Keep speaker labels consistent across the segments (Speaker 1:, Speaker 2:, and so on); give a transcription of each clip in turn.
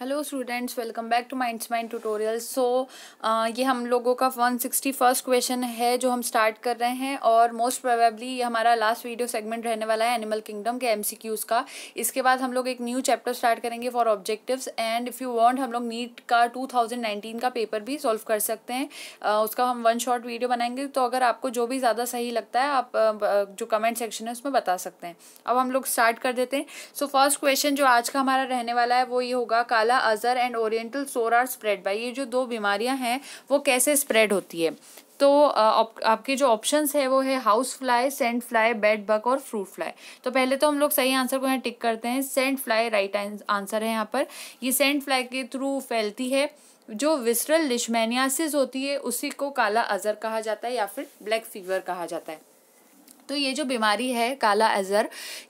Speaker 1: Hello students welcome back to Minds Mind Tutorial so ये हम लोगों का वन सिक्सटी फर्स्ट क्वेश्चन है जो हम स्टार्ट कर रहे हैं और मोस्ट प्रोबेबली ये हमारा लास्ट वीडियो सेगमेंट रहने वाला है एनिमल किंगडम के एमसीक्यूज का इसके बाद हम लोग एक न्यू चैप्टर स्टार्ट करेंगे for objectives and if you want हम लोग नीट का टू थाउजेंड नाइनटीन का पेपर भी सॉल्व कर सकते हैं uh, उसका हम वन शॉर्ट वीडियो बनाएंगे तो अगर आपको जो भी ज़्यादा सही लगता है आप uh, uh जो कमेंट सेक्शन है उसमें बता सकते हैं अब हम लोग स्टार्ट कर देते हैं सो फर्स्ट क्वेश्चन जो आज का हमारा रहने वाला है वो ये होगा kala azar and oriental sore are spread by ये जो दो बीमारियां हैं वो कैसे स्प्रेड होती है तो आपके जो ऑप्शंस है वो है house fly sand fly bed bug और फ्रूट फ्लाई तो पहले तो हम लोग सही आंसर को यहाँ टिक करते हैं सेंट फ्लाई राइट आंसर है यहाँ पर ये सेंट फ्लाई के थ्रू फैलती है जो विसरल लिशमैनियासिस होती है उसी को काला अजर कहा जाता है या फिर ब्लैक फीवर कहा जाता है तो ये जो बीमारी है काला अजहर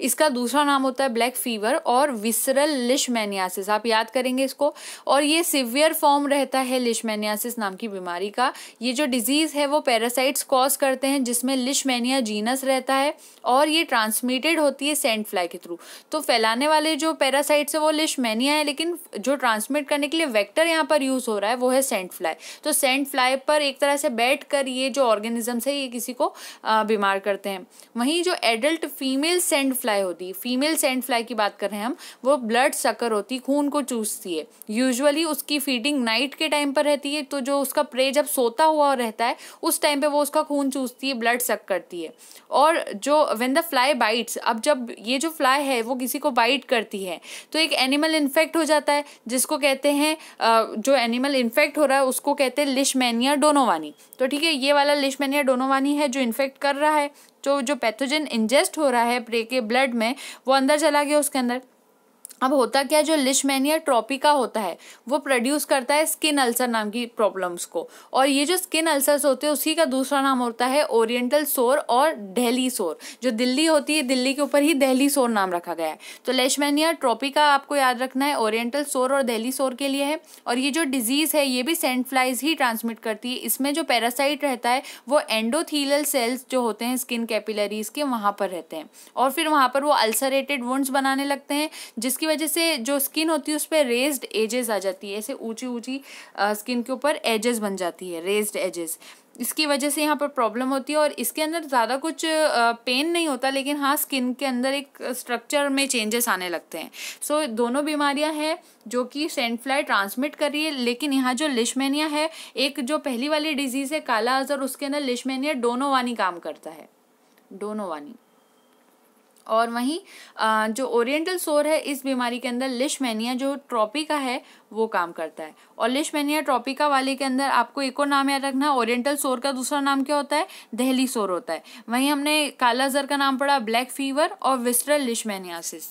Speaker 1: इसका दूसरा नाम होता है ब्लैक फीवर और विसरल लिशमैनियासिस आप याद करेंगे इसको और ये सिवियर फॉर्म रहता है लिशमैनियासिस नाम की बीमारी का ये जो डिजीज़ है वो पैरासाइट्स कॉज करते हैं जिसमें लिशमैनिया जीनस रहता है और ये ट्रांसमिटेड होती है सेंट फ्लाई के थ्रू तो फैलाने वाले जो पैरासाइट्स है वो लिशमैनिया है लेकिन जो ट्रांसमिट करने के लिए वैक्टर यहाँ पर यूज़ हो रहा है वो है सेंट फ्लाई तो सेंट फ्लाई पर एक तरह से बैठ कर ये जो ऑर्गेनिजम्स है ये किसी को बीमार करते हैं वहीं जो एडल्ट फीमेल सेंड फ्लाई होती है फीमेल सेंड फ्लाई की बात कर रहे हैं हम वो ब्लड सकर होती खून को चूसती है यूजुअली उसकी फीडिंग नाइट के टाइम पर रहती है तो जो उसका प्रे जब सोता हुआ रहता है उस टाइम पे वो उसका खून चूसती है ब्लड सक करती है और जो वेन द फ्लाई बाइट्स अब जब ये जो फ्लाई है वो किसी को बाइट करती है तो एक एनिमल इन्फेक्ट हो जाता है जिसको कहते हैं जो एनिमल इन्फेक्ट हो रहा है उसको कहते हैं लिशमैनिया डोनोवानी तो ठीक है ये वाला लिशमैनिया डोनोवानी है जो इन्फेक्ट कर रहा है जो जो पैथोजन इंजेस्ट हो रहा है प्रे के ब्लड में वो अंदर चला गया उसके अंदर अब होता क्या है जो लिशमैनिया ट्रॉपी का होता है वो प्रोड्यूस करता है स्किन अल्सर नाम की प्रॉब्लम्स को और ये जो स्किन अल्सर्स होते हैं उसी का दूसरा नाम होता है ओरिएंटल सोर और दहली सोर जो दिल्ली होती है दिल्ली के ऊपर ही दिल्ली सोर नाम रखा गया है तो लेशमैनिया ट्रॉपी का आपको याद रखना है ओरिएंटल सोर और दहली सोर के लिए है और ये जो डिजीज़ है ये भी सेंडफ्लाइज़ फ्लाइज ही ट्रांसमिट करती है इसमें जो पैरासाइट रहता है वो एंडोथीलल सेल्स जो होते हैं स्किन कैपिलरीज के वहाँ पर रहते हैं और फिर वहाँ पर वो अल्सरेटेड वुंड्स बनाने लगते हैं जिसकी वजह से जो स्किन होती है उस पर रेज्ड एजेस आ जाती है ऐसे ऊंची ऊंची स्किन के ऊपर एजेस बन जाती है रेज्ड एजेस इसकी वजह से यहाँ पर प्रॉब्लम होती है और इसके अंदर ज़्यादा कुछ पेन नहीं होता लेकिन हाँ स्किन के अंदर एक स्ट्रक्चर में चेंजेस आने लगते हैं सो so, दोनों बीमारियाँ हैं जो कि सेंट फ्लाई ट्रांसमिट कर रही है लेकिन यहाँ जो लिशमेनिया है एक जो पहली वाली डिजीज़ है काला अजर उसके अंदर लिशमेनिया डोनोवानी काम करता है डोनोवानी और वहीं जो ओरिएंटल सोर है इस बीमारी के अंदर लिशमैनिया जो ट्रॉपिका है वो काम करता है और लिशमैनिया ट्रॉपिका वाले के अंदर आपको एक और नाम याद रखना ओरिएंटल सोर का दूसरा नाम क्या होता है दहली सोर होता है वहीं हमने काला जर का नाम पड़ा ब्लैक फीवर और visceral leishmaniasis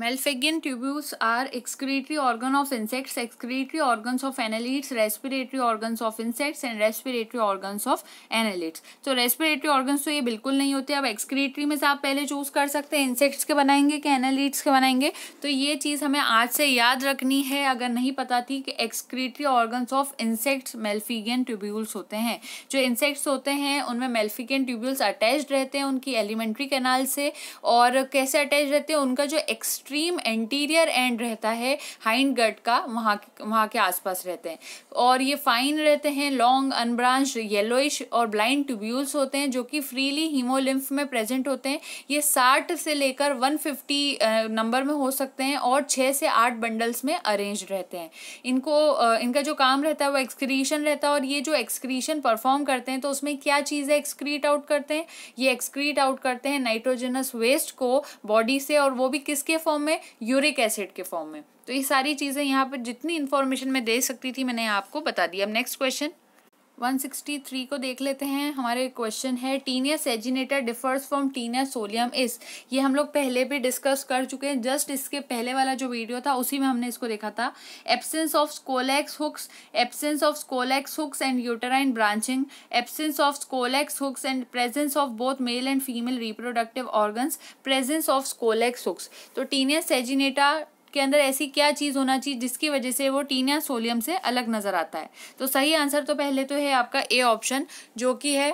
Speaker 1: Malphagian tubules are excretory organ of insects, excretory organs of annelids, respiratory organs of insects and respiratory organs of annelids. तो respiratory organs तो ये बिल्कुल नहीं होते अब excretory में से आप पहले चूज कर सकते हैं insects के बनाएंगे कि annelids के बनाएंगे तो ये चीज़ हमें आज से याद रखनी है अगर नहीं पता थी कि excretory organs of insects Malphagian tubules होते हैं जो insects होते हैं उनमें Malphagian tubules अटैच रहते हैं उनकी एलिमेंट्री कैनाल से और कैसे अटैच रहते हैं उनका जो एक्स्ट्रा एक्सट्रीम एंटीरियर एंड रहता है हाइंड गट का वहाँ वहाँ के आसपास रहते हैं और ये फाइन रहते हैं लॉन्ग अनब्रांच येलोइश और ब्लाइंड ट्यूब्यूल्स होते हैं जो कि फ्रीली हीमोलिम्फ में प्रेजेंट होते हैं ये साठ से लेकर वन फिफ्टी नंबर में हो सकते हैं और छः से आठ बंडल्स में अरेंज रहते हैं इनको इनका जो काम रहता है वो एक्सक्रीशन रहता है और ये जो एक्सक्रीशन परफॉर्म करते हैं तो उसमें क्या चीज़ें एक्सक्रीट आउट करते हैं ये एक्सक्रीट आउट करते हैं नाइट्रोजनस वेस्ट को बॉडी से और वो भी किसके फॉर्म फॉर्म में यूरिक एसिड के फॉर्म में तो ये सारी चीज़ें यहाँ पर जितनी इन्फॉर्मेशन मैं दे सकती थी मैंने आपको बता दी अब नेक्स्ट क्वेश्चन 163 को देख लेते हैं हमारे क्वेश्चन है taenia saginata differs from taenia solium इस ये हम लोग पहले भी डिस्कस कर चुके हैं जस्ट इसके पहले वाला जो वीडियो था उसी में हमने इसको देखा था absence of scolex hooks absence of scolex hooks and uterine branching absence of scolex hooks and presence of both male and female reproductive organs presence of scolex hooks तो टीनिया सेजिनेटा के अंदर ऐसी क्या चीज़ होना चाहिए जिसकी वजह से वो टीन या सोलियम से अलग नज़र आता है तो सही आंसर तो पहले तो है आपका ए ऑप्शन जो कि है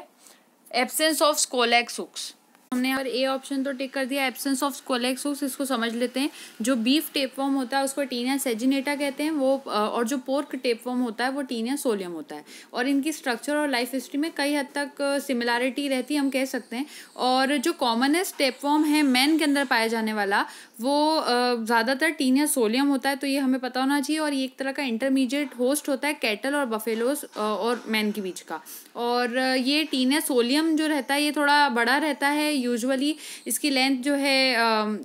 Speaker 1: एब्सेंस ऑफ स्कोलैक्स हुक्स हमने और ए ऑप्शन तो टिक कर दिया एब्सेंस ऑफ कोलेक्सोस इसको समझ लेते हैं जो बीफ टेपवॉम होता है उसको टीनिया सेजिनेटा कहते हैं वो और जो पोर्क टेपवॉम होता है वो टीनिया सोलियम होता है और इनकी स्ट्रक्चर और लाइफ हिस्ट्री में कई हद तक सिमिलैरिटी रहती है हम कह सकते हैं और जो कॉमनेस्ट टेपवॉम है मैन के अंदर पाया जाने वाला वो ज़्यादातर टीनिया सोलियम होता है तो ये हमें पता होना चाहिए और ये एक तरह का इंटरमीडिएट होस्ट होता है कैटल और बफेलोस और मैन के बीच का और ये टीनिया सोलियम जो रहता है ये थोड़ा बड़ा रहता है यूजुअली इसकी लेंथ जो है um,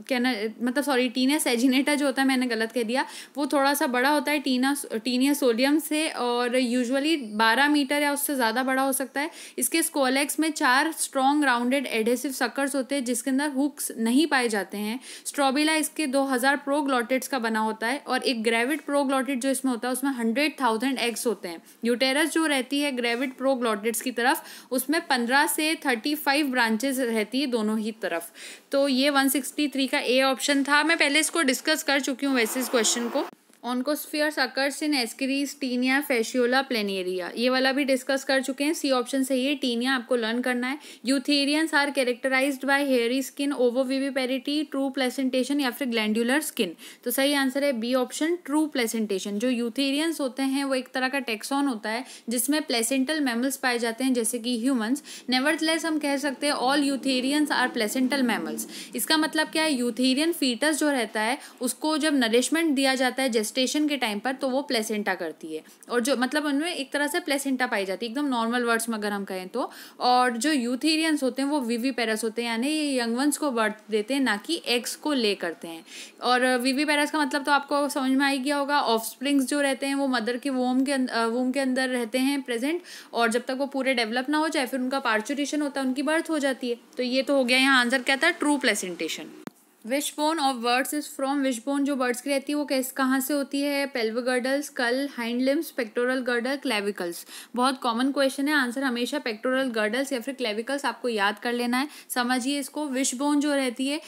Speaker 1: कहना मतलब सॉरी टीनिया सेजिनेटा जो होता है मैंने गलत कह दिया वो थोड़ा सा बड़ा होता है टीना टीनिया सोडियम से और यूजुअली बारह मीटर या उससे ज़्यादा बड़ा हो सकता है इसके स्कोलेक्स में चार स्ट्रॉन्ग राउंडेड एडहेसिव सकर्स होते हैं जिसके अंदर हुक्स नहीं पाए जाते हैं स्ट्रॉबिला इसके दो हज़ार प्रोग्लॉटेट्स का बना होता है और एक ग्रेविड प्रोग्लॉटेड जो इसमें होता है उसमें हंड्रेड थाउजेंड एग्स होते हैं यूटेरस जो रहती है ग्रेविड प्रोग्लॉटेट्स की तरफ उसमें पंद्रह से थर्टी फाइव ब्रांचेस रहती है दोनों ही तरफ तो ये 163 का ए ऑप्शन था मैं पहले इसको डिस्कस कर चुकी हूँ वैसे इस क्वेश्चन को oncospheres occurs in ascaris taenia fasciola planaria ये वाला भी डिस्कस कर चुके हैं सी ऑप्शन सही है टीनिया आपको लर्न करना है eutherians are characterised by hairy skin ovoviviparity true placentation या फिर ग्लैंडुलर स्किन तो सही आंसर है बी ऑप्शन ट्रू प्लेसेंटेशन जो यूथेरियंस होते हैं वो एक तरह का टेक्सॉन होता है जिसमें प्लेसेंटल मैमल्स पाए जाते हैं जैसे कि ह्यूमन्स नेवर हम कह सकते हैं all eutherians are placental mammals इसका मतलब क्या है यूथेरियन फीटस जो रहता है उसको जब नरिशमेंट दिया जाता है जैसे जेस्टेशन के टाइम पर तो वो प्लेसेंटा करती है और जो मतलब उनमें एक तरह से प्लेसेंटा पाई जाती है एकदम नॉर्मल वर्ड्स में अगर हम कहें तो और जो यूथेरियंस होते हैं वो वीवी पैरस होते हैं यानी ये यंग वंस को बर्थ देते हैं ना कि एग्स को ले करते हैं और वीवी पैरस का मतलब तो आपको समझ में आ ही गया होगा ऑफ जो रहते हैं वो मदर के वोम के वोम अं-, के अंदर रहते हैं प्रेजेंट और जब तक वो पूरे डेवलप ना हो जाए फिर उनका पार्चुरेशन होता है उनकी बर्थ हो जाती है तो ये तो हो गया यहाँ आंसर क्या था true placentation wishbone of birds is from wishbone जो बर्ड्स की रहती है वो कैसे कहाँ से होती है पेल्व गर्डल्स कल hind limbs pectoral girdle clavicles बहुत कॉमन क्वेश्चन है आंसर हमेशा पेक्टोरल गर्डल्स या फिर क्लेविकल्स आपको याद कर लेना है समझिए इसको विश बोन जो रहती है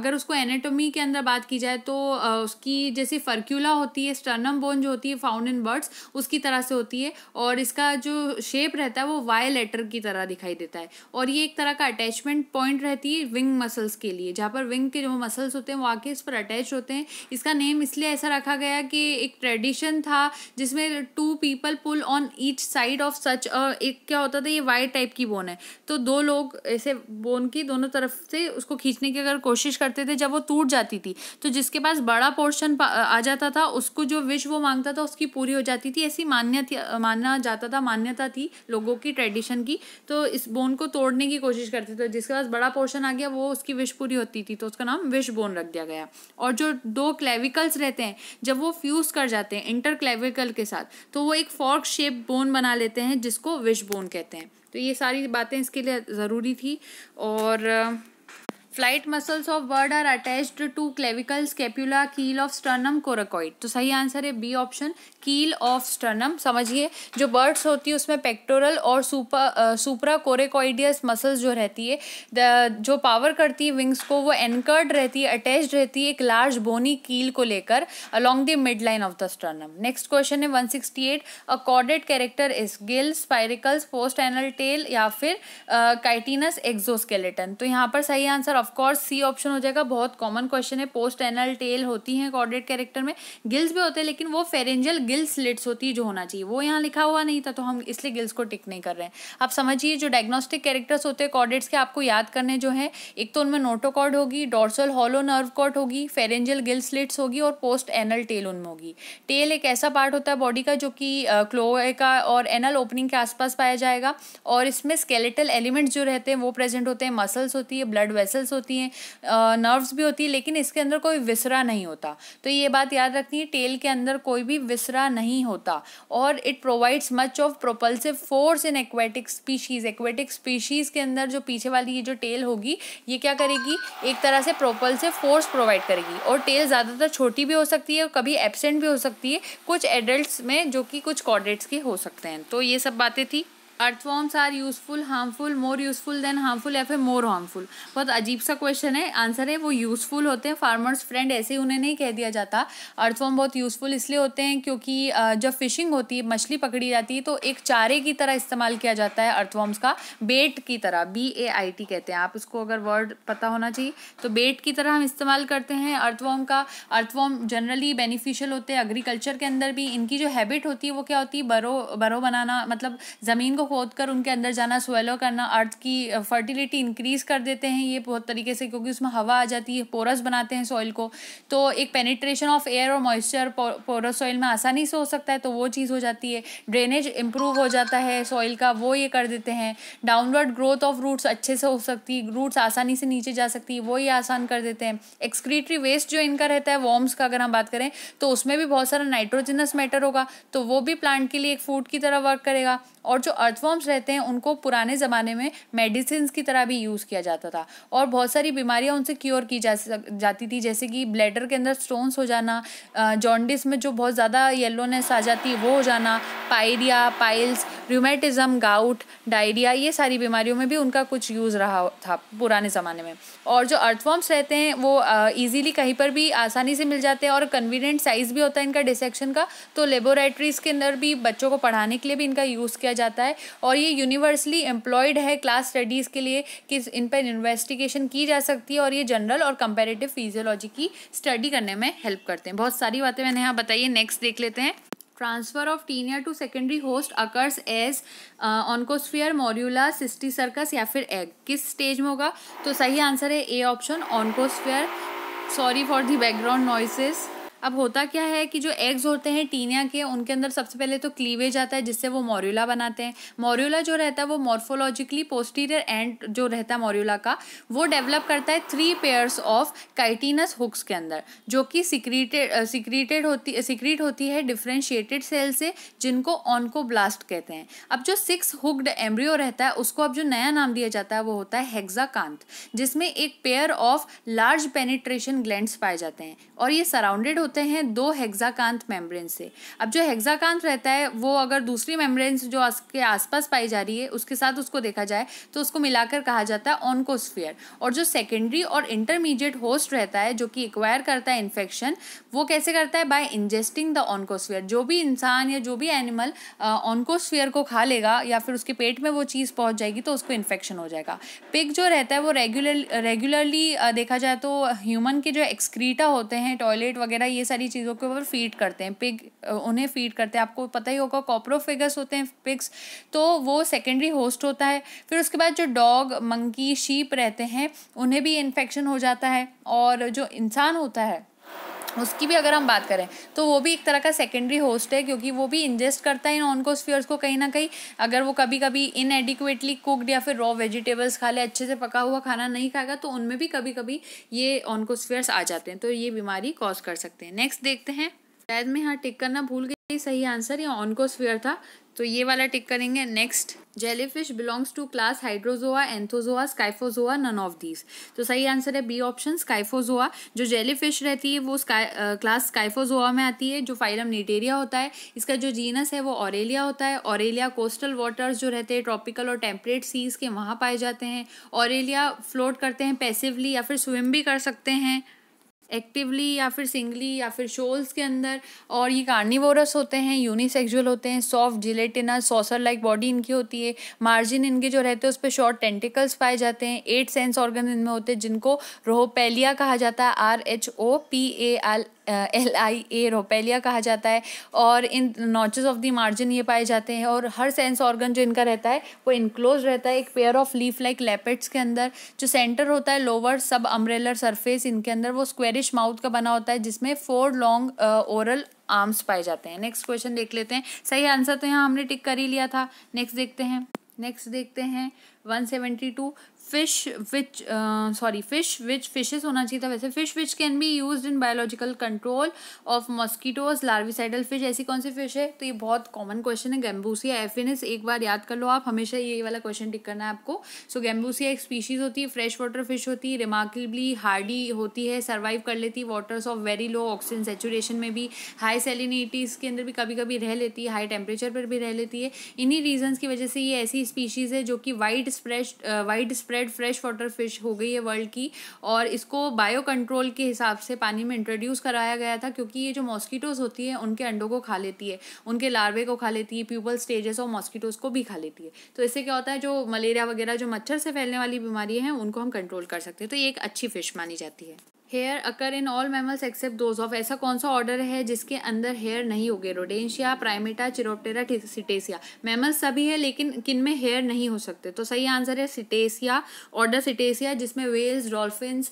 Speaker 1: अगर उसको एनेटोमी के अंदर बात की जाए तो उसकी जैसे फर्क्यूला होती है स्टर्नम बोन जो होती है फाउंड इन बर्ड्स उसकी तरह से होती है और इसका जो शेप रहता है वो वाई लेटर की तरह दिखाई देता है और ये एक तरह का अटैचमेंट पॉइंट रहती है विंग मसल्स के लिए जहाँ पर विंग के जो मसल्स होते हैं वो आके इस पर अटैच होते हैं इसका नेम इसलिए ऐसा रखा गया कि एक ट्रेडिशन था जिसमें two people pull on each side of such एक क्या होता था ये वाई टाइप की बोन है तो दो लोग ऐसे बोन की दोनों तरफ से उसको खींचने की अगर कोशिश करते थे जब वो टूट जाती थी तो जिसके पास बड़ा पोर्शन आ जाता था उसको जो विश वो मांगता था उसकी पूरी हो जाती थी ऐसी मान्यता माना जाता था मान्यता थी लोगों की ट्रेडिशन की तो इस बोन को तोड़ने की कोशिश करते थे जिसके पास बड़ा पोर्शन आ गया वो उसकी विश पूरी होती थी थी तो उसका नाम विश बोन रख दिया गया और जो दो क्लेविकल्स रहते हैं जब वो फ्यूज़ कर जाते हैं इंटर क्लेविकल के साथ तो वो एक फॉर्क शेप बोन बना लेते हैं जिसको विश बोन कहते हैं तो ये सारी बातें इसके लिए ज़रूरी थी और flight muscles of bird are attached to clavicle scapula keel of sternum coracoid तो सही आंसर है B option keel of sternum समझिए जो बर्ड्स होती है उसमें पेक्टोरल और सुपर सुपरा कोरेकॉइडियस मसल्स जो रहती है जो पावर करती है विंग्स को वो एनकर्ड रहती है अटैच रहती है एक लार्ज बोनी कील को लेकर along the midline of the sternum next question है one sixty a chordate character is gill spiracles post anal tail या फिर काइटिनस एक्सोस्केलेटन तो यहाँ पर सही आंसर ऑफकोर्स सी ऑप्शन हो जाएगा बहुत कॉमन क्वेश्चन है पोस्ट एनल टेल होती हैं कॉर्डेट कैरेक्टर में गिल्स भी होते हैं लेकिन वो फेरेंजल गिल्स स्लिट्स होती है जो होना चाहिए वो यहाँ लिखा हुआ नहीं था तो हम इसलिए गिल्स को टिक नहीं कर रहे हैं आप समझिए जो डायग्नोस्टिक कैरेक्टर्स होते हैं कॉर्डेट्स के आपको याद करने जो है एक तो उनमें नोटोकॉर्ड होगी डॉर्सल हॉलो नर्व कॉर्ड होगी फेरेंजल गिल स्लिट्स होगी और पोस्ट एनल टेल उनमें होगी टेल एक ऐसा पार्ट होता है बॉडी का जो कि क्लोए का और एनल ओपनिंग के आसपास पाया जाएगा और इसमें स्केलेटल एलिमेंट्स जो रहते हैं वो प्रेजेंट होते हैं मसल्स होती है ब्लड वेसल्स होती हैं नर्व्स भी होती है लेकिन इसके अंदर कोई विसरा नहीं होता तो ये बात याद रखनी है टेल के अंदर कोई भी विसरा नहीं होता और it provides much of propulsive force in aquatic species aquatic species के अंदर जो पीछे वाली ये जो टेल होगी ये क्या करेगी एक तरह से प्रोपल्सिव फोर्स प्रोवाइड करेगी और टेल ज़्यादातर छोटी भी हो सकती है और कभी एबसेंट भी हो सकती है कुछ एडल्ट में जो कि कुछ कॉर्डेट्स के हो सकते हैं तो ये सब बातें थी earthworms are useful harmful more useful than harmful या फिर मोर हार्मफुल बहुत अजीब सा क्वेश्चन है आंसर है वो यूजफुल होते हैं फार्मर्स फ्रेंड ऐसे ही उन्हें नहीं कह दिया जाता अर्थवॉर्म बहुत यूजफुल इसलिए होते हैं क्योंकि जब फिशिंग होती है मछली पकड़ी जाती है तो एक चारे की तरह इस्तेमाल किया जाता है अर्थवॉर्म्स का बेट की तरह बी ए आई टी कहते हैं आप उसको अगर वर्ड पता होना चाहिए तो बेट की तरह हम इस्तेमाल करते हैं अर्थवॉर्म का अर्थवॉर्म जनरली बेनिफिशियल होते हैं एग्रीकल्चर के अंदर भी इनकी जो हैबिट होती है वो क्या होती है बरो बरो बनाना मतलब ज़मीन को खोद कर उनके अंदर जाना स्वेलो करना अर्थ की फर्टिलिटी इंक्रीज कर देते हैं ये बहुत तरीके से क्योंकि उसमें हवा आ जाती है पोरस बनाते हैं सॉइल को तो एक पेनिट्रेशन ऑफ एयर और मॉइस्चर पोरस सॉइल में आसानी से हो सकता है तो वो चीज़ हो जाती है ड्रेनेज इंप्रूव हो जाता है सॉइल का वो ये कर देते हैं डाउनवर्ड ग्रोथ ऑफ रूट्स अच्छे से हो सकती है रूट्स आसानी से नीचे जा सकती है वो ये आसान कर देते हैं एक्सक्रीटरी वेस्ट जो इनका रहता है वॉर्म्स का अगर हम बात करें तो उसमें भी बहुत सारा नाइट्रोजनस मैटर होगा तो वो भी प्लांट के लिए एक फूड की तरह वर्क करेगा और जो अर्थवॉर्म्स रहते हैं उनको पुराने ज़माने में मेडिसिन की तरह भी यूज़ किया जाता था और बहुत सारी बीमारियाँ उनसे क्योर की जा जाती थी जैसे कि ब्लैडर के अंदर स्टोन्स हो जाना जॉन्डिस में जो बहुत ज़्यादा येलोनेस आ जाती है वो हो जाना pyorrhoea piles rheumatism gout diarrhoea ये सारी बीमारियों में भी उनका कुछ यूज़ रहा था पुराने ज़माने में और जो अर्थवॉर्म्स रहते हैं वो ईजीली कहीं पर भी आसानी से मिल जाते हैं और कन्वीनियंट साइज़ भी होता है इनका डिसेक्शन का तो लेबोरेटरीज़ के अंदर भी बच्चों को पढ़ाने के लिए भी इनका यूज़ किया जाता है और ये यूनिवर्सली एम्प्लॉयड है क्लास स्टडीज़ के लिए कि इन पर इन्वेस्टिगेशन की जा सकती है और ये जनरल और कंपेरेटिव फिजियोलॉजी की स्टडी करने में हेल्प करते हैं बहुत सारी बातें मैंने यहाँ बताइए नेक्स्ट देख लेते हैं transfer of tinea to secondary host occurs as oncosphere oncosphere cysticercus या फिर एग किस स्टेज में होगा तो सही आंसर है A option oncosphere sorry for the background noises अब होता क्या है कि जो एग्स होते हैं टीनिया के उनके अंदर सबसे पहले तो क्लीवेज आता है जिससे वो मोरूला बनाते हैं मोरूला जो रहता है वो मॉर्फोलॉजिकली पोस्टीरियर एंड जो रहता है मोरूला का वो डेवलप करता है three pairs of chitinous hooks के अंदर जो कि सिक्रीटेड सिक्रीटेड होती सिक्रीट होती है डिफ्रेंशिएटेड सेल से जिनको ऑनको ब्लास्ट कहते हैं अब जो सिक्स हुक्ड एम्ब्रियो रहता है उसको अब जो नया नाम दिया जाता है वो होता है हेक्साकांत जिसमें एक pair of large penetration gland पाए जाते हैं और ये सराउंडेड होते होते हैं दो हेक्साकांत मेम्ब्रेन से अब जो हेक्साकांत रहता है वो अगर दूसरी मेम्ब्रेन जो उसके आसपास पाई जा रही है उसके साथ उसको देखा जाए तो उसको मिलाकर कहा जाता है ऑनकोस्फियर और जो सेकेंडरी और इंटरमीडिएट होस्ट रहता है जो कि एक्वायर करता है इन्फेक्शन वो कैसे करता है बाय इंजेस्टिंग द ऑनकोस्फियर जो भी इंसान या जो भी एनिमल ऑनकोस्फियर को खा लेगा या फिर उसके पेट में वो चीज़ पहुंच जाएगी तो उसको इन्फेक्शन हो जाएगा पिक जो रहता है वो रेगुलर रेगुलरली देखा जाए तो ह्यूमन के जो एक्सक्रीटा होते हैं टॉयलेट वगैरह ये सारी चीज़ों के ऊपर फीड करते हैं पिग उन्हें फीड करते हैं आपको पता ही होगा कॉप्रोफेगस होते हैं पिग्स तो वो सेकेंडरी होस्ट होता है फिर उसके बाद जो डॉग मंकी शीप रहते हैं उन्हें भी इन्फेक्शन हो जाता है और जो इंसान होता है उसकी भी अगर हम बात करें तो वो भी एक तरह का सेकेंडरी होस्ट है क्योंकि वो भी इंजेस्ट करता है इन ऑनकोस्फियर्स को कहीं ना कहीं अगर वो कभी कभी इनएडिक्वेटली कुकड या फिर रॉ वेजिटेबल्स खा ले अच्छे से पका हुआ खाना नहीं खाएगा तो उनमें भी कभी कभी ये ऑनकोस्फियर्स आ जाते हैं तो ये बीमारी कॉज कर सकते हैं नेक्स्ट देखते हैं शायद मैं यहाँ टिक करना भूल गई सही आंसर या ऑनकोस्फियर था तो ये वाला टिक करेंगे next jellyfish belongs to class hydrozoa anthozoa scyphozoa none of these तो सही आंसर है बी ऑप्शन स्काइफोजोआ जो जेलीफिश रहती है वो क्लास स्काइफोजोआ में आती है जो फाइलम नीटेरिया होता है इसका जो जीनस है वो ऑरेलिया होता है ऑरेलिया कोस्टल वाटर्स जो रहते हैं ट्रॉपिकल और टेम्परेट सीज के वहाँ पाए जाते हैं ऑरेलिया फ्लोट करते हैं पैसिवली या फिर स्विम भी कर सकते हैं एक्टिवली या फिर सिंगली या फिर शोल्स के अंदर और ये कार्निवोरस होते हैं यूनिसेक्सुअल होते हैं soft gelatinous saucer like body इनकी होती है मार्जिन इनके जो रहते हैं उस पर शॉर्ट टेंटिकल्स पाए जाते हैं एट सेंस ऑर्गन इनमें होते हैं जिनको रोहोपेलिया कहा जाता है R H O P A L L I A rhopalia कहा जाता है और in notches of the margin ये पाए जाते हैं और हर सेंस ऑर्गन जो इनका रहता है वो इनक्लोज रहता है एक pair of leaf like lappets के अंदर जो सेंटर होता है लोअर सब अम्ब्रेलर सरफेस इनके अंदर वो स्क्वेरिश माउथ का बना होता है जिसमें फोर लॉन्ग ओरल आर्म्स पाए जाते हैं नेक्स्ट क्वेश्चन देख लेते हैं सही आंसर तो यहाँ हमने टिक कर ही लिया था नेक्स्ट देखते हैं नेक्स्ट देखते हैं 172 fish which sorry fish which fishes होना चाहिए था वैसे fish which can be use in biological control of mosquitoes larvicidal fish ऐसी कौन सी फिश है तो ये बहुत कॉमन क्वेश्चन है गैम्बूसिया एफिनिस एक बार याद कर लो आप हमेशा ये वाला क्वेश्चन टिक करना है आपको सो so, गैम्बूसिया एक स्पीशीज होती है फ्रेश वाटर फिश होती है रिमार्केबली हार्डी होती है सर्वाइव कर लेती है waters of very low oxygen saturation में भी हाई सेलिनिटीज़ के अंदर भी कभी कभी रह लेती है हाई टेम्परेचर पर भी रह लेती है इन्हीं रीजन की वजह से ये ऐसी स्पीशीज़ है जो कि widespread widespread spread fresh water fish हो गई है वर्ल्ड की और इसको बायो कंट्रोल के हिसाब से पानी में इंट्रोड्यूस कराया गया था क्योंकि ये जो मॉस्किटोज़ होती है उनके अंडों को खा लेती है उनके लार्वे को खा लेती है प्यूपल स्टेजेस और मॉस्किटोज़ को भी खा लेती है तो इससे क्या होता है जो मलेरिया वगैरह जो मच्छर से फैलने वाली बीमारी हैं उनको हम कंट्रोल कर सकते हैं तो ये एक अच्छी फिश मानी जाती है hair occur in all mammals except those of ऐसा कौन सा ऑर्डर है जिसके अंदर हेयर नहीं होगे रोडेंशिया प्राइमेटा चिरोप्टेरा सिटेसिया मैमल्स सभी है लेकिन किन में हेयर नहीं हो सकते तो सही आंसर है सिटेसिया ऑर्डर सिटेसिया जिसमें वेल्स डॉल्फिन्स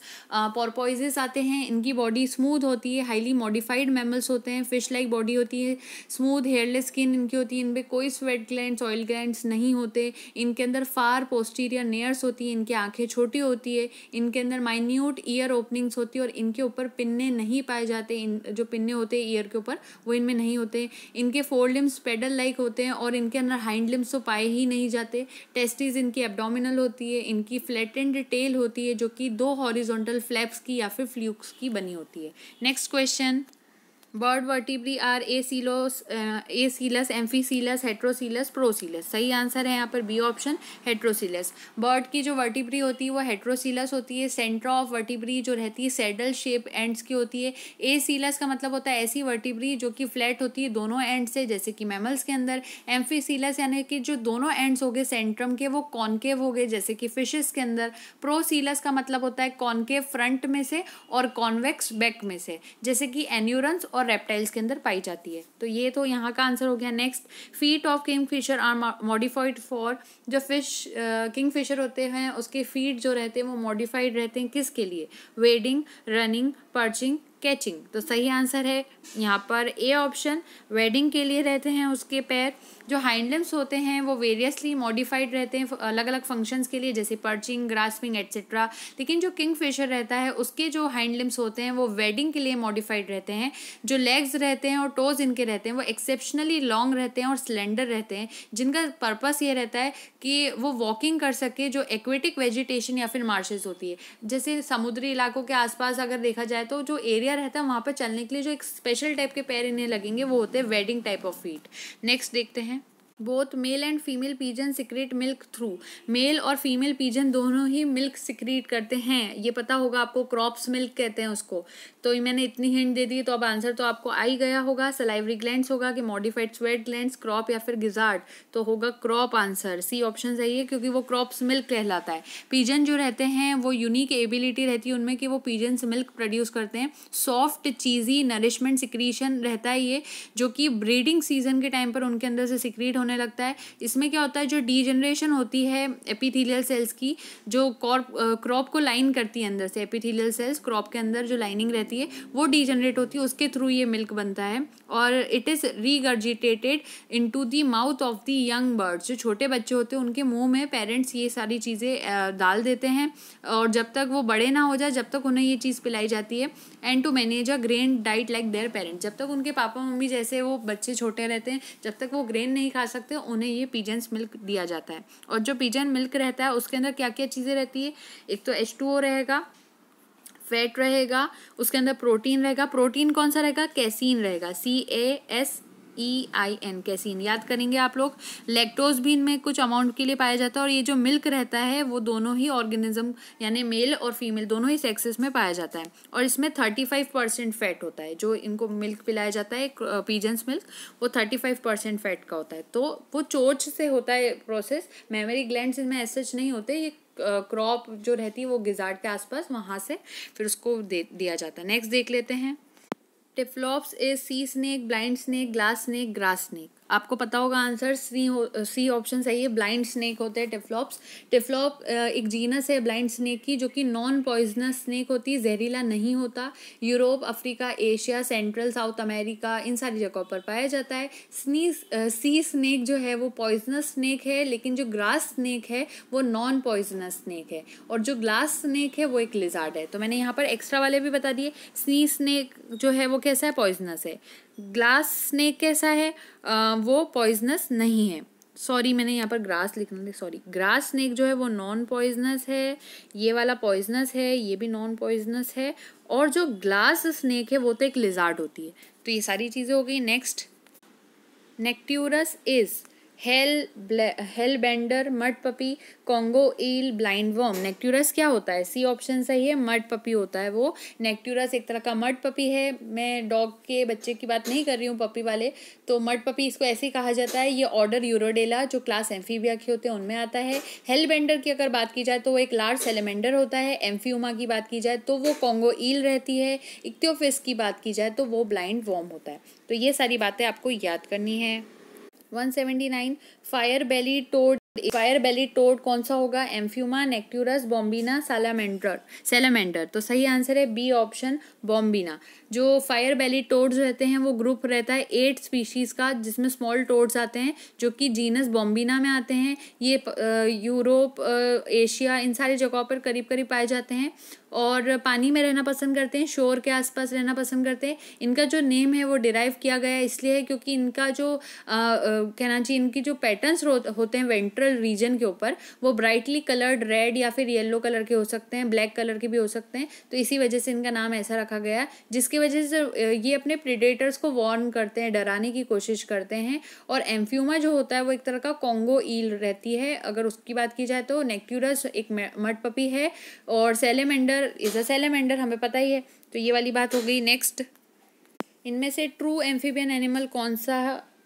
Speaker 1: पॉरपोइजेस आते हैं इनकी बॉडी स्मूथ होती है हाईली मॉडिफाइड मैमल्स होते हैं फिश लाइक बॉडी होती है स्मूथ हेयरलेस स्किन इनकी होती है इनमें कोई स्वेट ग्लैंड ऑयल ग्लैंड नहीं होते इनके अंदर फार पोस्टीरियर नेयर्स होती है इनकी आँखें छोटी होती है इनके अंदर माइन्यूट ईयर ओपनिंग्स होती होती है और इनके ऊपर पिन्ने नहीं पाए जाते इन जो पिन्ने होते हैं ईयर के ऊपर वो इनमें नहीं होते इनके फोर लिम्स पेडल लाइक होते हैं और इनके अंदर हाइंड लिम्स तो पाए ही नहीं जाते टेस्टिस इनकी एबडोमिनल होती है इनकी फ्लैटेंड टेल होती है जो कि दो हॉरिजोंटल फ्लैप्स की या फिर फ्लूक्स की बनी होती है next question bird vertebrae are acoelous acoelous amphicoelous heterocoelous procoelous सही आंसर है यहाँ पर बी ऑप्शन हेट्रोसीलस बर्ड की जो वर्टिब्री होती है वो हेट्रोसीलस होती है सेंटर ऑफ वर्टिब्री जो रहती है सेडल शेप एंड्स की होती है ए सीलस का मतलब होता है ऐसी वर्टिब्री जो कि फ्लैट होती है दोनों एंड से जैसे कि मैमल्स के अंदर एम्फीसीलस यानी कि जो दोनों एंड्स हो गए सेंट्रम के वो कॉन्केव हो गए जैसे कि फिशेस के अंदर प्रोसीलस का मतलब होता है कॉन्केव फ्रंट में से और कॉन्वेक्स बैक में से जैसे कि एन्यूरस और और रेप्टाइल्स के अंदर पाई जाती है तो ये तो यहाँ का आंसर हो गया next feet of kingfisher are modified for जो फिश किंग फिशर होते हैं उसके फीट जो रहते हैं वो मॉडिफाइड रहते हैं किसके लिए वेडिंग रनिंग पर्चिंग कैचिंग तो सही आंसर है यहाँ पर ए ऑप्शन वेडिंग के लिए रहते हैं उसके पैर जो हाइंड होते हैं वो वेरियसली मॉडिफाइड रहते हैं अलग अलग फंक्शंस के लिए जैसे पर्चिंग ग्रास्पिंग एट्सेट्रा लेकिन जो किंग फिशर रहता है उसके जो हाइंड होते हैं वो वेडिंग के लिए मॉडिफाइड रहते हैं जो लेग्स रहते हैं और टोज इनके रहते हैं वो एक्सेप्शनली लॉन्ग रहते हैं और स्लेंडर रहते हैं जिनका पर्पस ये रहता है कि वो वॉकिंग कर सके जो एक्वेटिक वेजिटेशन या फिर मार्शेज होती है जैसे समुद्री इलाकों के आसपास अगर देखा जाए तो जो एरिया एरिया रहता है वहाँ पर चलने के लिए जो एक स्पेशल टाइप के पैर इन्हें लगेंगे वो होते हैं wading type of feet next देखते हैं both male and female pigeon secrete milk through male और फीमेल पीजन दोनों ही मिल्क सिक्रेट करते हैं ये पता होगा आपको क्रॉप्स मिल्क कहते हैं उसको तो मैंने इतनी हिंट दे दी तो अब आंसर तो आपको आ ही गया होगा सलाइवरी ग्लैंड होगा कि मॉडिफाइड स्वेट ग्लैंड क्रॉप या फिर गिजार्ड तो होगा क्रॉप आंसर सी ऑप्शन सही है क्योंकि वो क्रॉप्स मिल्क कहलाता है पीजन जो रहते हैं वो यूनिक एबिलिटी रहती है उनमें कि वो पीजन्स मिल्क प्रोड्यूस करते हैं सॉफ्ट चीज़ी नरिशमेंट सिक्रीशन रहता है ये जो कि ब्रीडिंग सीजन के टाइम पर उनके अंदर से सिक्रीट होने होने लगता है इसमें क्या होता है जो डीजनरेशन होती है एपिथीलियल सेल्स की जो कॉर्प क्रॉप को लाइन करती है अंदर से एपिथीलियल सेल्स क्रॉप के अंदर जो लाइनिंग रहती है वो डीजनरेट होती है उसके थ्रू ये मिल्क बनता है और it is regurgitated into the mouth of the young birds जो छोटे बच्चे होते हैं उनके मुंह में पेरेंट्स ये सारी चीज़ें डाल देते हैं और जब तक वो बड़े ना हो जाए जब तक उन्हें ये चीज़ पिलाई जाती है and to manage a grain diet like their parents जब तक उनके पापा मम्मी जैसे वो बच्चे छोटे रहते हैं जब तक वो ग्रेन नहीं खा सकते उन्हें ये पिजन्स मिल्क दिया जाता है और जो पिजन मिल्क रहता है उसके अंदर क्या क्या चीज़ें रहती है एक तो एच टू ओ रहेगा फैट रहेगा उसके अंदर प्रोटीन रहेगा प्रोटीन कौन सा रहेगा कैसीन रहेगा C A S E I N casein याद करेंगे आप लोग लेक्टोज भी इनमें कुछ अमाउंट के लिए पाया जाता है और ये जो मिल्क रहता है वो दोनों ही ऑर्गेनिज्म यानी मेल और फीमेल दोनों ही सेक्सेस में पाया जाता है और इसमें थर्टी फाइव परसेंट फैट होता है जो इनको मिल्क पिलाया जाता है पीजेंस मिल्क वो थर्टी फाइव परसेंट फैट का होता है तो वो चोच से होता है प्रोसेस मेमोरी ग्लैंड इनमें ऐसे नहीं होते ये क्रॉप जो रहती है वो गिजार्ड के आसपास वहाँ से फिर उसको दे दिया जाता है नेक्स्ट देख लेते हैं Typhlops is sea snake blind snake glass snake grass snake आपको पता होगा आंसर सी हो सी ऑप्शन सही है ब्लाइंड स्नेक होते हैं टिफ्लॉप्स टिफ्लॉप एक जीनस है ब्लाइंड स्नेक की जो कि नॉन पॉइजनस स्नेक होती है जहरीला नहीं होता Europe Africa Asia central south America इन सारी जगहों पर पाया जाता है स्नी सी स्नेक जो है वो पॉइजनस स्नेक है लेकिन जो ग्रास स्नेक है वो नॉन पॉइजनस स्नेक है और जो ग्लास स्नेक है वो एक लिजार्ड है तो मैंने यहाँ पर एक्स्ट्रा वाले भी बता दिए स्नी स्नेक जो है वो कैसा है पॉइजनस है ग्लास स्नेक कैसा है आ, वो पॉइजनस नहीं है सॉरी मैंने यहाँ पर ग्रास लिखना था सॉरी ग्रास स्नेक जो है वो नॉन पॉइजनस है ये वाला पॉइजनस है ये भी नॉन पॉइजनस है और जो ग्लास स्नेक है वो तो एक लिजार्ड होती है तो ये सारी चीज़ें हो गई next Necturus is hell hellbender mudpuppy Congo eel blind worm Necturus क्या होता है सी ऑप्शन सही है मट पपी होता है वो नेक्ट्यूरस एक तरह का मट पपी है मैं डॉग के बच्चे की बात नहीं कर रही हूँ पपी वाले तो मट पपी इसको ऐसे ही कहा जाता है ये ऑर्डर यूरोडेला जो क्लास एम्फीबिया के होते हैं उनमें आता है हेल बेंडर की अगर बात की जाए तो वो एक लार्ज सेलेमेंडर होता है एम्फ्यूमा की बात की जाए तो वो कॉन्गो ईल रहती है इक्तियोफिस की बात की जाए तो वो ब्लाइंड वॉर्म होता है तो ये सारी बातें आपको याद करनी है 179 fire belly toad fire belly toad कौन सा होगा एम्फ्यूमा नेक्ट्यूरस बॉम्बिना सैलामेंडर सेलामेंडर तो सही आंसर है बी ऑप्शन बॉम्बिना जो फायर बेली टोड्स रहते हैं वो ग्रुप रहता है एट स्पीशीज़ का जिसमें स्मॉल टोड्स आते हैं जो कि जीनस बॉम्बिना में आते हैं ये यूरोप एशिया इन सारी जगहों पर करीब करीब पाए जाते हैं और पानी में रहना पसंद करते हैं शोर के आसपास रहना पसंद करते हैं इनका जो नेम है वो डिराइव किया गया इसलिए है क्योंकि इनका जो कहना चाहिए इनकी जो पैटर्न्स होते हैं वेंट्रल रीजन के ऊपर वो ब्राइटली कलर्ड रेड या फिर येलो कलर के हो सकते हैं ब्लैक कलर के भी हो सकते हैं तो इसी वजह से इनका नाम ऐसा रखा गया जिसकी वजह से ये अपने प्रिडेटर्स को वार्न करते हैं डराने की कोशिश करते हैं और एम्फ्यूमा जो होता है वो एक तरह का कॉन्गो ईल रहती है अगर उसकी बात की जाए तो नेक्यूरस एक मट पपी है और सेलेमेंडर इज अ सेलेमेंडर हमें पता ही है तो ये वाली बात हो गई नेक्स्ट इनमें से ट्रू एम्फीबियन एनिमल कौन सा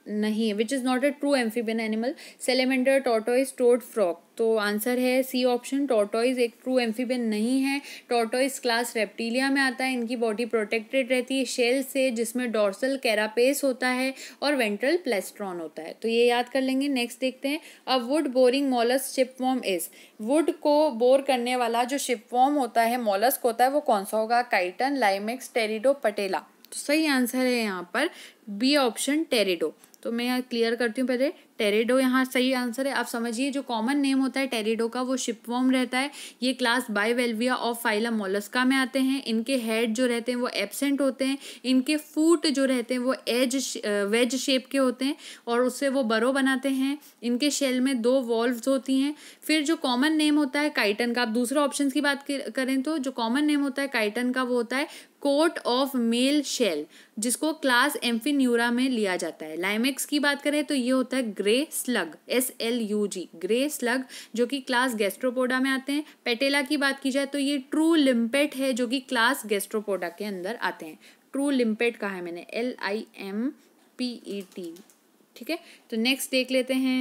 Speaker 1: नहीं है which is not a true amphibian animal salamander tortoise toad frog तो आंसर है सी ऑप्शन टोटोइज एक ट्रू एम्फीबियन नहीं है टोटोइज क्लास रेप्टीलिया में आता है इनकी बॉडी प्रोटेक्टेड रहती है शेल से जिसमें डॉर्सल कैरापेस होता है और वेंट्रल प्लेस्ट्रॉन होता है तो ये याद कर लेंगे नेक्स्ट देखते हैं अब wood boring mollusc shipworm is wood को बोर करने वाला जो शिपवॉम होता है मॉलस्क होता है वो कौन सा होगा काइटन लाइमेक्स टेरिडो पटेला तो सही आंसर है यहाँ पर बी ऑप्शन टेरिडो तो मैं यहाँ क्लियर करती हूँ पहले टेरेडो यहाँ सही आंसर है आप समझिए जो कॉमन नेम होता है टेरेडो का वो शिपवॉर्म रहता है ये class Bivalvia of phyla Mollusca में आते हैं इनके हेड जो रहते हैं वो एबसेंट होते हैं इनके फूट जो रहते हैं वो एज वेज शेप के होते हैं और उससे वो बरो बनाते हैं इनके शेल में दो वॉल्व्स होती हैं फिर जो कॉमन नेम होता है काइटन का आप दूसरे ऑप्शन की बात करें तो जो कॉमन नेम होता है काइटन का वो होता है कोट ऑफ मेल शेल जिसको क्लास एम्फिन्यूरा में लिया जाता है लाइमेक्स की बात करें तो ये होता है grey slug S L U G grey slug जो कि क्लास गेस्ट्रोपोडा में आते हैं पेटेला की बात की जाए तो ये ट्रू लिम्पेट है जो कि क्लास गेस्ट्रोपोडा के अंदर आते हैं ट्रू लिम्पेट कहा है मैंने L I M P E T ठीक है तो नेक्स्ट देख लेते हैं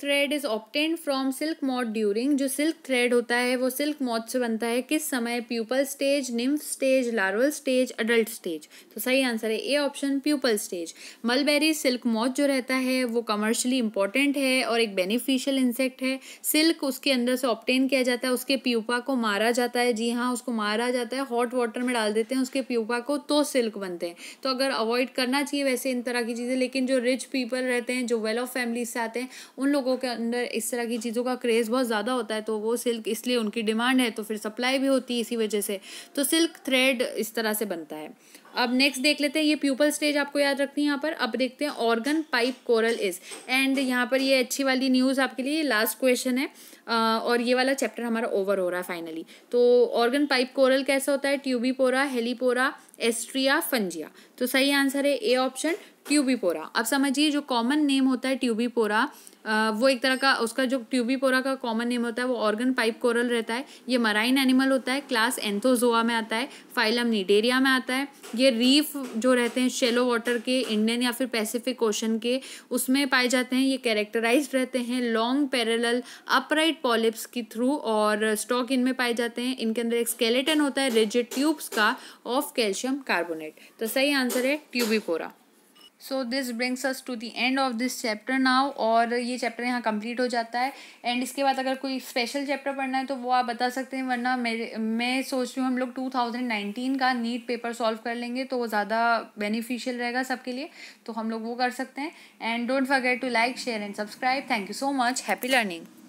Speaker 1: thread is obtained from silk moth during जो सिल्क थ्रेड होता है वो सिल्क मॉड से बनता है किस समय pupal stage nymph stage larval stage adult stage तो सही आंसर है A option pupal stage mulberry silk moth जो रहता है वो कमर्शली इंपॉर्टेंट है और एक बेनिफिशियल इंसेक्ट है सिल्क उसके अंदर से ऑप्टेन किया जाता है उसके प्यूपा को मारा जाता है जी हाँ उसको मारा जाता है हॉट वाटर में डाल देते हैं उसके प्यूपा को तो सिल्क बनते हैं तो अगर अवॉइड करना चाहिए वैसे इन तरह की चीज़ें लेकिन जो रिच पीपल रहते हैं जो वेल ऑफ फैमिली से आते हैं उन लोगों लोगों के अंदर इस तरह की चीज़ों का क्रेज़ बहुत ज़्यादा होता है तो वो सिल्क इसलिए उनकी डिमांड है तो फिर सप्लाई भी होती है इसी वजह से तो सिल्क थ्रेड इस तरह से बनता है अब नेक्स्ट देख लेते हैं ये प्यूपल स्टेज आपको याद रखनी है यहाँ पर अब देखते हैं organ pipe coral is and यहाँ पर ये अच्छी वाली न्यूज़ आपके लिए लास्ट क्वेश्चन है और ये वाला चैप्टर हमारा ओवर हो रहा है फाइनली तो ऑर्गन पाइप कोरल कैसा होता है ट्यूबीपोरा हेलीपोरा एस्ट्रिया फंजिया तो सही आंसर है ए ऑप्शन ट्यूबीपोरा अब समझिए जो कॉमन नेम होता है ट्यूबीपोरा वो एक तरह का उसका जो ट्यूबी पोरा का कॉमन नेम होता है वो ऑर्गन पाइप कोरल रहता है ये मराइन एनिमल होता है क्लास एंथोजोआ में आता है फाइलम नीडेरिया में आता है ये रीफ जो रहते हैं शेलो वाटर के इंडियन या फिर पैसिफिक ओशन के उसमें पाए जाते हैं ये कैरेक्टराइज रहते हैं लॉन्ग पैरेलल अपराइट पॉलिप्स के थ्रू और स्टॉक इनमें पाए जाते हैं इनके अंदर एक स्केलेटन होता है रिजिड ट्यूब्स का ऑफ कैल्शियम कार्बोनेट तो सही आंसर है Tubipora so this brings us to the end of this chapter now और ये चैप्टर यहाँ कंप्लीट हो जाता है एंड इसके बाद अगर कोई स्पेशल चैप्टर पढ़ना है तो वो आप बता सकते हैं वरना मेरे मैं सोच रही हूँ हम लोग टू थाउजेंड नाइनटीन का नीट पेपर सॉल्व कर लेंगे तो वो ज़्यादा बेनिफिशियल रहेगा सबके लिए तो हम लोग वो कर सकते हैं and don't forget to like share and subscribe thank you so much happy learning